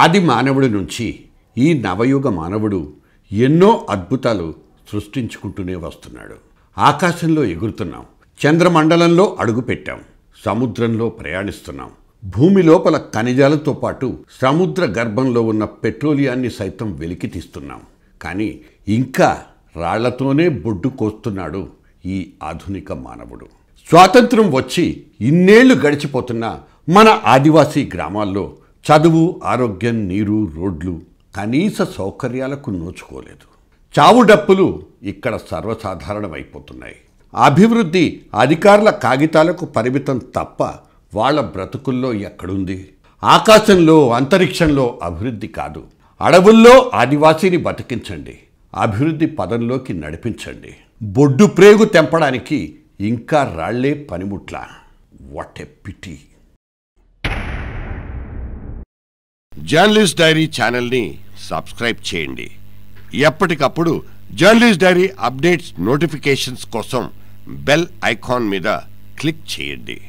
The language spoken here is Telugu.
ఆది మానవుడి నుంచి ఈ నవయుగ మానవుడు ఎన్నో అద్భుతాలు సృష్టించుకుంటూనే వస్తున్నాడు ఆకాశంలో ఎగురుతున్నాం చంద్రమండలంలో అడుగుపెట్టాం సముద్రంలో ప్రయాణిస్తున్నాం భూమి లోపల ఖనిజాలతో పాటు సముద్ర గర్భంలో ఉన్న పెట్రోలియాన్ని సైతం వెలికి తీస్తున్నాం కానీ ఇంకా రాళ్లతోనే బొడ్డు కోస్తున్నాడు ఈ ఆధునిక మానవుడు స్వాతంత్రం వచ్చి ఇన్నేళ్లు గడిచిపోతున్న మన ఆదివాసీ గ్రామాల్లో చదువు ఆరోగ్యం నీరు రోడ్లు కనీస సౌకర్యాలకు నోచుకోలేదు చావు డప్పులు ఇక్కడ సర్వసాధారణమైపోతున్నాయి అభివృద్ధి అధికారుల కాగితాలకు పరిమితం తప్ప వాళ్ళ బ్రతుకుల్లో ఎక్కడుంది ఆకాశంలో అంతరిక్షంలో అభివృద్ధి కాదు అడవుల్లో ఆదివాసీని బతికించండి అభివృద్ధి పదంలోకి నడిపించండి బొడ్డు ప్రేగు తెంపడానికి ఇంకా రాళ్లే పనిముట్ల what a pity journalist diary ఛానల్ని సబ్స్క్రైబ్ చేయండి ఎప్పటికప్పుడు జర్నలిస్ట్ డైరీ అప్డేట్స్ నోటిఫికేషన్స్ కోసం బెల్ ఐకాన్ మీద క్లిక్ చేయండి